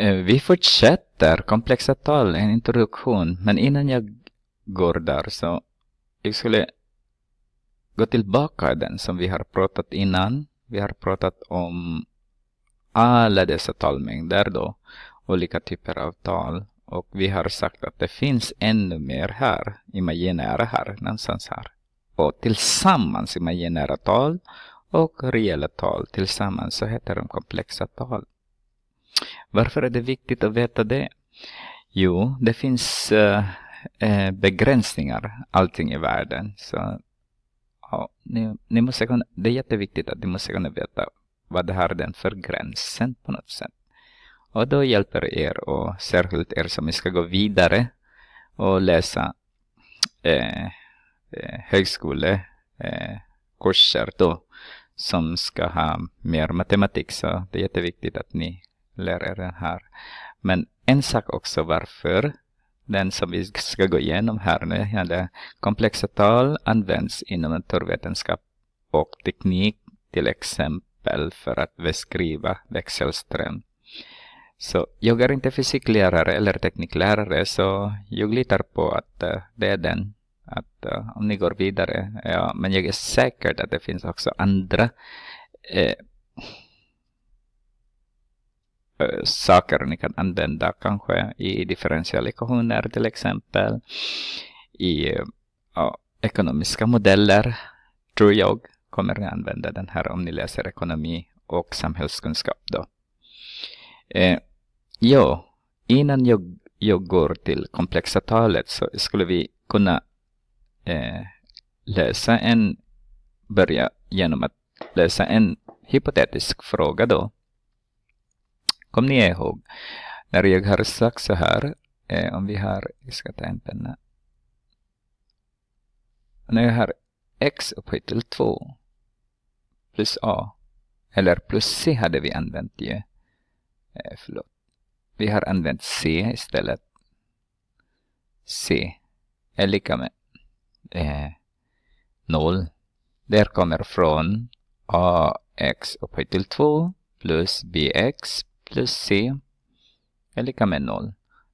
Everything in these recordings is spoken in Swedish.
Eh, vi fortsätter komplexa tal, en introduktion. Men innan jag går där så jag skulle gå tillbaka i den som vi har pratat innan. Vi har pratat om alla dessa talmängder då, olika typer av tal. Och vi har sagt att det finns ännu mer här, imaginära här, någonstans här. Och tillsammans imaginära tal och reella tal tillsammans så heter de komplexa tal. Varför är det viktigt att veta det? Jo, det finns eh, eh, begränsningar allting i världen. Så ja, ni, ni, måste kunna, det är jätteviktigt att ni måste kunna veta vad det har den för gränsen på något sätt. Och då hjälper er och särskilt er som ska gå vidare och läsa eh, högskolekurser eh, eh då som ska ha mer matematik. Så det är jätteviktigt att ni lära här. Men en sak också varför den som vi ska gå igenom här nu är komplexa tal används inom naturvetenskap och teknik till exempel för att beskriva växelström. Så jag är inte fysiklärare eller tekniklärare så jag litar på att eh, det är den. Att uh, om ni går vidare, ja, men jag är säker att det finns också andra uh, Eh, saker ni kan använda kanske i differentialekvationer till exempel. I eh, ja, ekonomiska modeller tror jag kommer ni använda den här om ni läser ekonomi och samhällskunskap då. Eh, ja, innan jag, jag går till komplexa talet så skulle vi kunna eh, lösa en, börja genom att lösa en hypotetisk fråga då. Kom ni ihåg när jag har sagt så här, eh, om vi har, vi ska ta en penna. När jag har x upphöjt till 2 plus a, eller plus c hade vi använt ju. Eh, förlåt. Vi har använt c istället. c är lika med eh, 0. Där kommer från ax upphöjt till 2 plus bx plus c är lika med 0.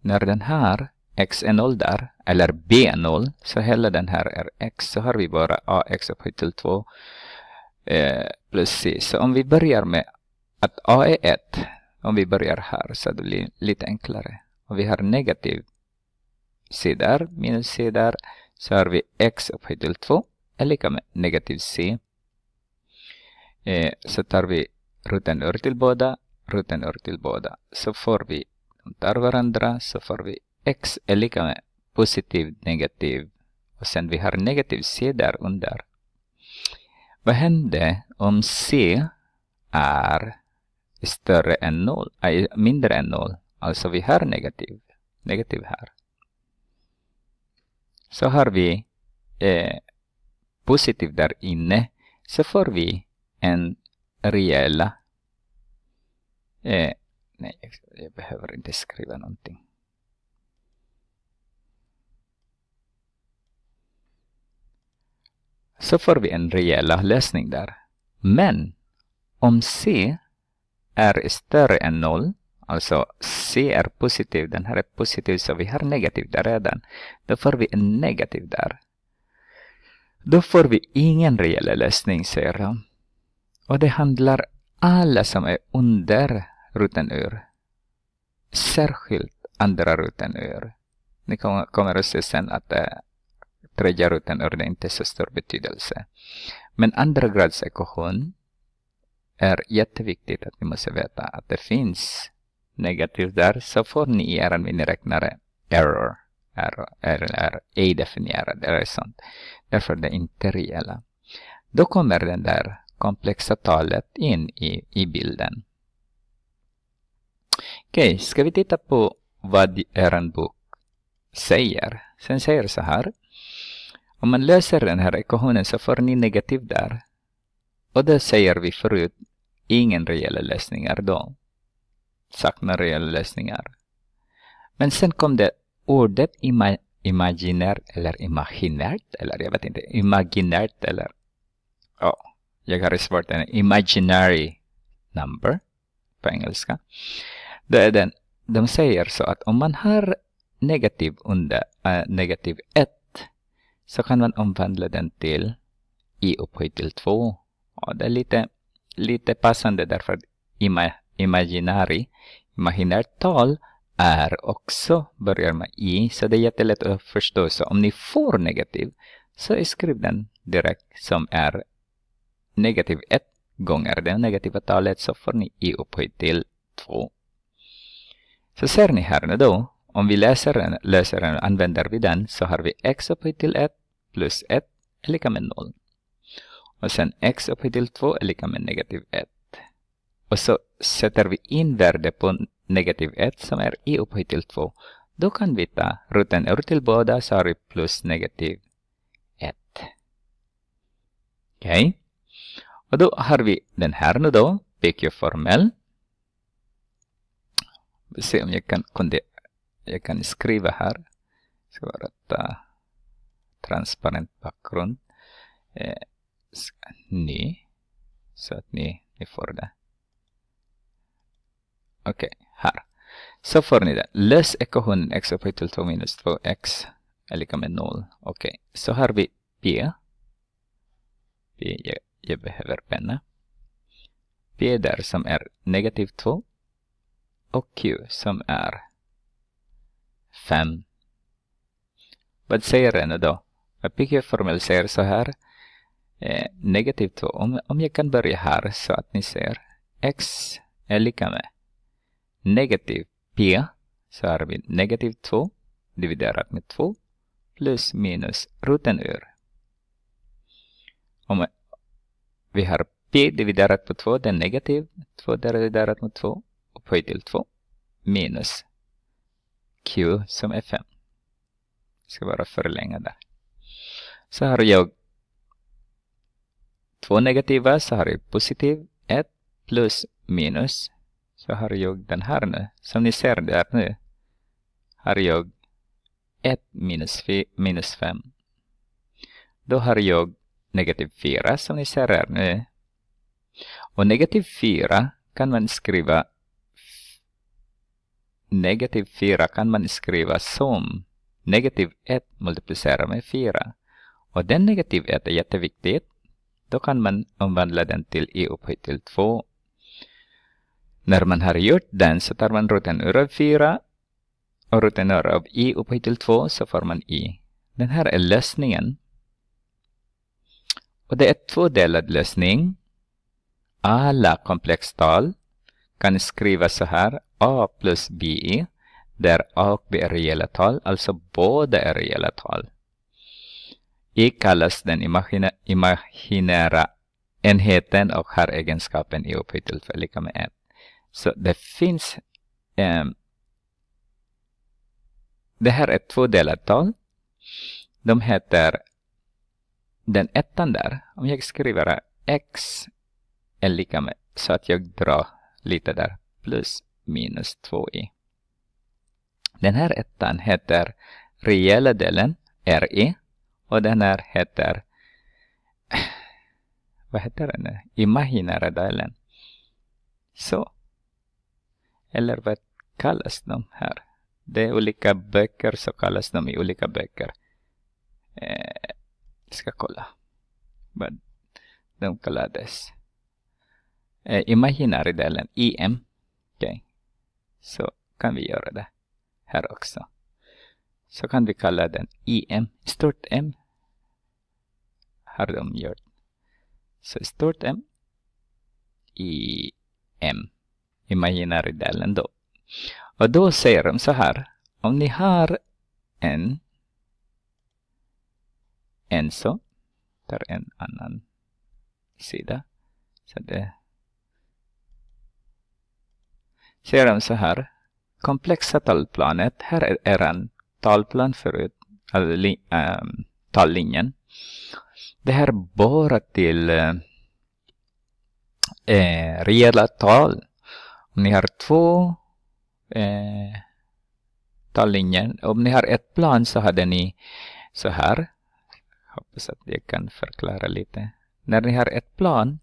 När den här x är 0 där, eller b är 0, så hela den här är x. Så har vi bara ax upphöjt till 2 eh, plus c. Så om vi börjar med att a är 1, om vi börjar här så det blir lite enklare. Om vi har negativ c där, minus c där, så har vi x upphöjt till 2 är lika med negativ c. Eh, så tar vi roten ur till båda rutenor till båda så får vi, de tar varandra, så får vi x är lika med positiv, negativ och sen vi har negativ c där under. Vad händer om c är större än noll, äh, mindre än noll? Alltså vi har negativ, negativ här. Så har vi eh, positiv där inne så får vi en rejäla Eh, nej, jag behöver inte skriva någonting. Så får vi en rejäl lösning där. Men om C är större än noll, alltså C är positiv, den här är positiv så vi har negativ där redan, då får vi en negativ där. Då får vi ingen rejäl lösning, säger de. Och det handlar alla som är under Rutenör. Särskilt andra Rutenör. Ni kommer att se sen att äh, tredje Rutenör inte har så stor betydelse. Men andra gradsekvation är jätteviktigt att ni måste veta att det finns negativt där så får ni i er miniräknare error error, är, ej definierad eller sånt. Därför det inte reella. Då kommer den där komplexa talet in i, i bilden. Okej, okay, ska vi titta på vad er bok säger? Sen säger så här. Om man löser den här ekvationen så får ni negativ där. Och då säger vi förut, ingen reella lösningar då. Saknar reella lösningar. Men sen kom det ordet ima imaginär eller imaginärt eller jag vet inte, imaginärt eller ja, oh, jag har svårt, imaginary number på engelska. Det är den. De säger så att om man har negativ under äh, negativ 1 så kan man omvandla den till i upphöjt till 2. Och det är lite, lite passande därför ima, imaginary, imaginärt tal är också börjar med i så det är jättelätt att förstå. Så om ni får negativ så skriv den direkt som är negativ 1 gånger det negativa talet så får ni i upphöjt till 2. Så ser ni här nu då, om vi läser den, löser och använder vi den så har vi x upphöjt till 1 plus 1 är lika med 0. Och sen x upphöjt till 2 är lika med negativ 1. Och så sätter vi in värde på negativ 1 som är i upphöjt till 2. Då kan vi ta ruten ur till båda så har vi plus negativ 1. Okej. Okay. Och då har vi den här nu då, PQ-formel. Vi se om jag kan, kunde, jag kan skriva här. Ska vara ta äh, transparent bakgrund. Eh, ny. Så att ni, ni får det. Okej, okay, här. Så får ni det. Lös ekvationen x upphöjt till 2 minus 2x är lika med 0. Okej, okay. så har vi p. p jag, jag behöver penna. p där som är negativ 2 och Q som är 5. Vad säger den då? PQ formeln säger så här. Eh, negativ 2. Om, om jag kan börja här så att ni ser. X är lika med negativ P. Så har vi negativ 2 dividerat med 2 plus minus roten ur. Om vi har P dividerat på 2, det är negativ. 2 dividerat med 2 upphöjd till 2 minus Q som är 5. Ska bara förlänga där. Så har jag två negativa, så har jag positiv 1 plus minus. Så har jag den här nu. Som ni ser där nu har jag 1 minus, minus 5. Då har jag negativ 4 som ni ser här nu. Och negativ 4 kan man skriva negativ 4 kan man skriva som negativ 1 multiplicerar med 4. Och den negativ 1 är jätteviktigt. Då kan man omvandla den till i upphöjt till 2. När man har gjort den så tar man roten ur av 4 och roten ur av i upphöjt till 2 så får man i. Den här är lösningen. Och det är en tvådelad lösning. Alla komplextal kan skrivas så här A plus BE där A och B är reella tal, alltså båda är reella tal. E kallas den imaginära enheten och har egenskapen i upphöjt till lika med 1. Så det finns... Um, det här är tvådelat tal. De heter den ettan där. Om jag skriver x är lika med, så att jag drar lite där, plus minus 2i. Den här ettan heter reella delen, RI, och den här heter vad heter den? Här? Imaginära delen. Så. Eller vad kallas de här? Det är olika böcker så kallas de i olika böcker. Eh, ska kolla vad de kallades. Eh, imaginära delen, IM så kan vi göra det här också. Så kan vi kalla den IM. Stort M har de gjort. Så stort M i M, imaginary delen då. Och då säger de så här. Om ni har en en så, där en annan sida. Så det ser de så här. Komplexa talplanet. Här är en talplan förut. äh, tallinjen. Det här bara till eh, eh, rejäla tal. Om ni har två eh, tallinjer. Om ni har ett plan så hade ni så här. Hoppas att jag kan förklara lite. När ni har ett plan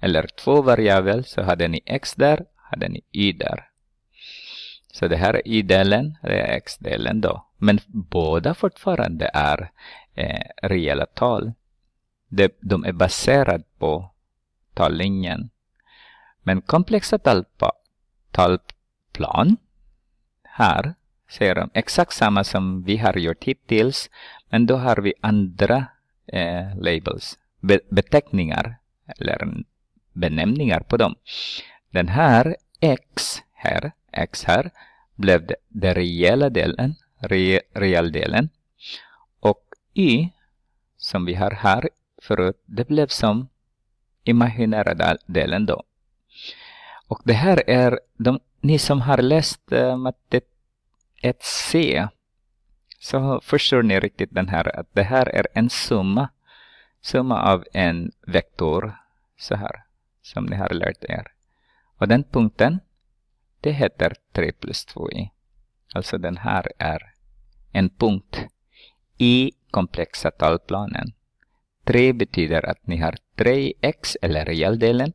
eller två variabler så hade ni x där hade ni y där. Så det här är y delen det är x-delen då. Men båda fortfarande är eh, reella tal. De, de är baserade på tallinjen. Men komplexa talpa, talplan här ser de exakt samma som vi har gjort hittills. Men då har vi andra eh, labels, be, beteckningar eller benämningar på dem. Den här x här, x här, blev den rejäla delen, re, delen Och y som vi har här förut, det blev som imaginära delen då. Och det här är, de, ni som har läst äh, eh, matte 1c, så förstår ni riktigt den här, att det här är en summa, summa av en vektor, så här, som ni har lärt er. Och den punkten, det heter 3 plus 2i. Alltså den här är en punkt i komplexa talplanen. 3 betyder att ni har 3x eller realdelen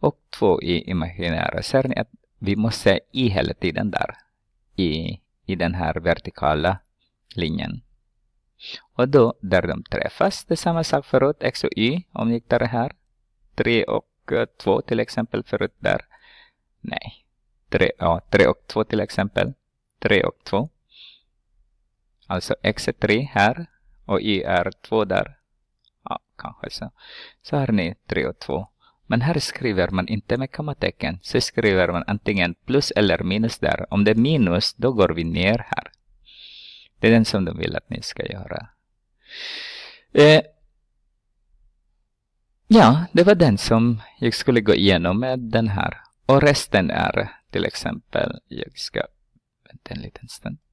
och 2 i imaginära. Ser ni att vi måste i hela tiden där i, i den här vertikala linjen. Och då där de träffas, det är samma sak förut, x och y, om ni tar det här. 3 och 2 eh, till exempel förut där. Nej. 3, ja, 3 och 2 till exempel. 3 och 2. Alltså x är 3 här och y är 2 där. Ja, kanske så. Så har ni 3 och 2. Men här skriver man inte med kommatecken. Så skriver man antingen plus eller minus där. Om det är minus, då går vi ner här. Det är den som de vill att ni ska göra. Eh, ja, det var den som jag skulle gå igenom med den här och resten är till exempel, jag ska vänta en liten stund.